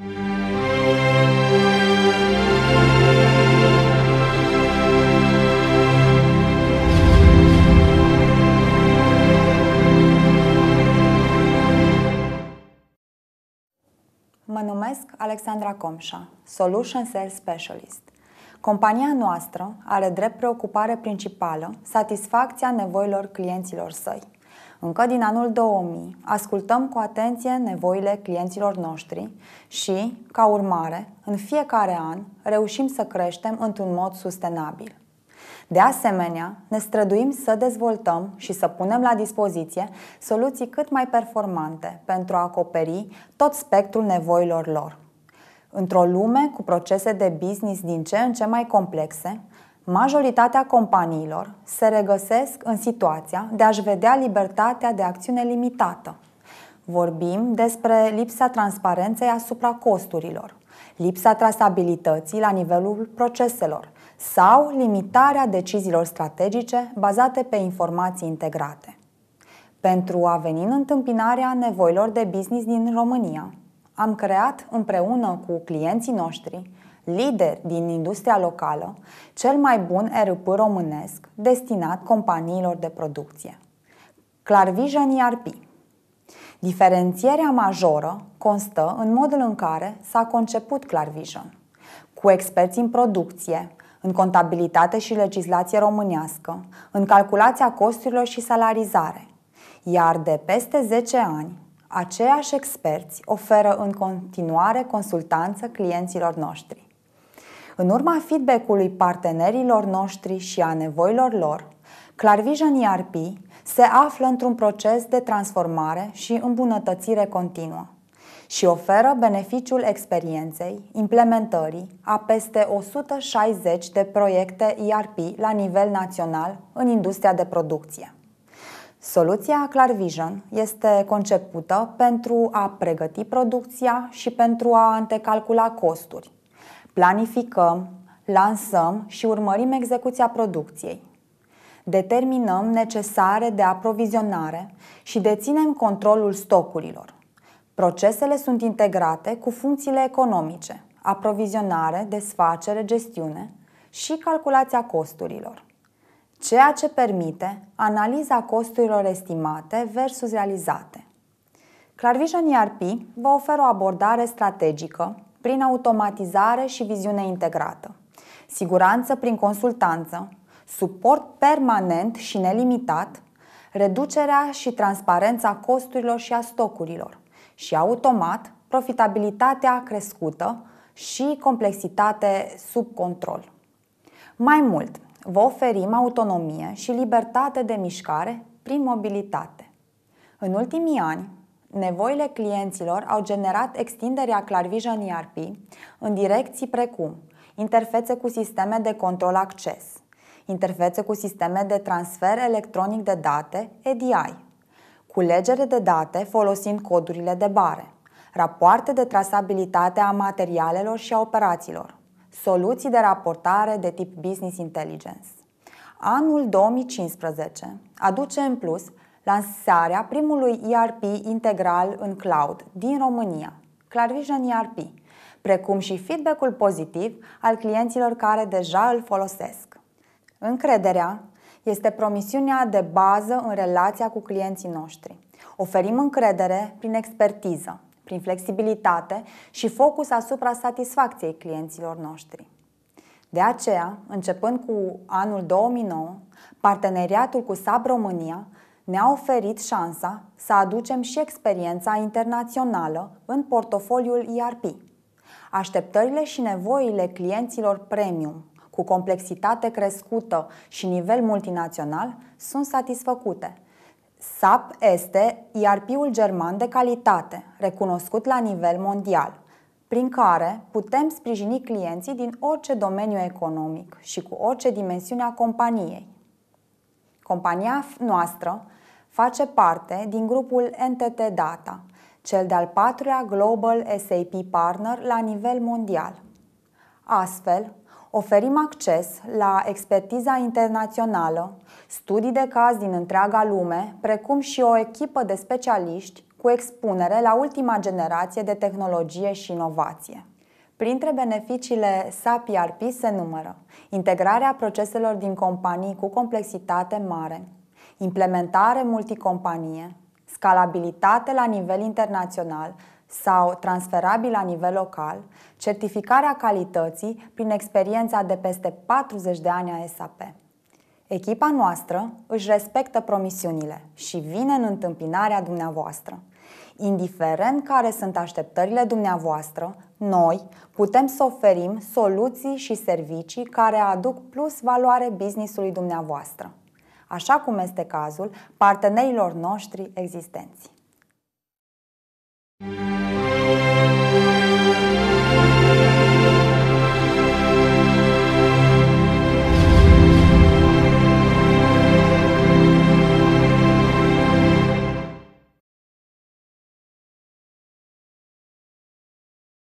Mă numesc Alexandra Comșa, Solution Sales Specialist. Compania noastră are drept preocupare principală satisfacția nevoilor clienților săi. Încă din anul 2000, ascultăm cu atenție nevoile clienților noștri și, ca urmare, în fiecare an reușim să creștem într-un mod sustenabil. De asemenea, ne străduim să dezvoltăm și să punem la dispoziție soluții cât mai performante pentru a acoperi tot spectrul nevoilor lor. Într-o lume cu procese de business din ce în ce mai complexe, majoritatea companiilor se regăsesc în situația de a-și vedea libertatea de acțiune limitată. Vorbim despre lipsa transparenței asupra costurilor, lipsa trasabilității la nivelul proceselor sau limitarea deciziilor strategice bazate pe informații integrate. Pentru a veni în întâmpinarea nevoilor de business din România, am creat împreună cu clienții noștri lider din industria locală, cel mai bun ERP românesc destinat companiilor de producție. Clarvision ERP Diferențierea majoră constă în modul în care s-a conceput Clarvision, cu experți în producție, în contabilitate și legislație românească, în calculația costurilor și salarizare. Iar de peste 10 ani, aceiași experți oferă în continuare consultanță clienților noștri. În urma feedback-ului partenerilor noștri și a nevoilor lor, ClarVision ERP se află într-un proces de transformare și îmbunătățire continuă și oferă beneficiul experienței, implementării a peste 160 de proiecte ERP la nivel național în industria de producție. Soluția ClarVision este concepută pentru a pregăti producția și pentru a antecalcula costuri, Planificăm, lansăm și urmărim execuția producției. Determinăm necesare de aprovizionare și deținem controlul stocurilor. Procesele sunt integrate cu funcțiile economice, aprovizionare, desfacere, gestiune și calculația costurilor, ceea ce permite analiza costurilor estimate versus realizate. ClarVision ERP vă oferă o abordare strategică prin automatizare și viziune integrată, siguranță prin consultanță, suport permanent și nelimitat, reducerea și transparența costurilor și a stocurilor și automat profitabilitatea crescută și complexitate sub control. Mai mult, vă oferim autonomie și libertate de mișcare prin mobilitate. În ultimii ani, Nevoile clienților au generat extinderea ClarVision ERP în direcții precum interfețe cu sisteme de control acces, interfețe cu sisteme de transfer electronic de date, EDI, culegere de date folosind codurile de bare, rapoarte de trasabilitate a materialelor și a operațiilor, soluții de raportare de tip Business Intelligence. Anul 2015 aduce în plus lansarea primului ERP integral în cloud din România, ClarVision ERP, precum și feedback-ul pozitiv al clienților care deja îl folosesc. Încrederea este promisiunea de bază în relația cu clienții noștri. Oferim încredere prin expertiză, prin flexibilitate și focus asupra satisfacției clienților noștri. De aceea, începând cu anul 2009, parteneriatul cu SAP România ne-a oferit șansa să aducem și experiența internațională în portofoliul ERP. Așteptările și nevoile clienților premium, cu complexitate crescută și nivel multinațional, sunt satisfăcute. SAP este ERP-ul german de calitate, recunoscut la nivel mondial, prin care putem sprijini clienții din orice domeniu economic și cu orice dimensiune a companiei. Compania noastră Face parte din grupul NTT Data, cel de-al patrulea Global SAP Partner la nivel mondial. Astfel, oferim acces la expertiza internațională, studii de caz din întreaga lume, precum și o echipă de specialiști cu expunere la ultima generație de tehnologie și inovație. Printre beneficiile SAP ERP se numără integrarea proceselor din companii cu complexitate mare, implementare multicompanie, scalabilitate la nivel internațional sau transferabil la nivel local, certificarea calității prin experiența de peste 40 de ani a SAP. Echipa noastră își respectă promisiunile și vine în întâmpinarea dumneavoastră. Indiferent care sunt așteptările dumneavoastră, noi putem să oferim soluții și servicii care aduc plus valoare businessului dumneavoastră așa cum este cazul partenerilor noștri existenți.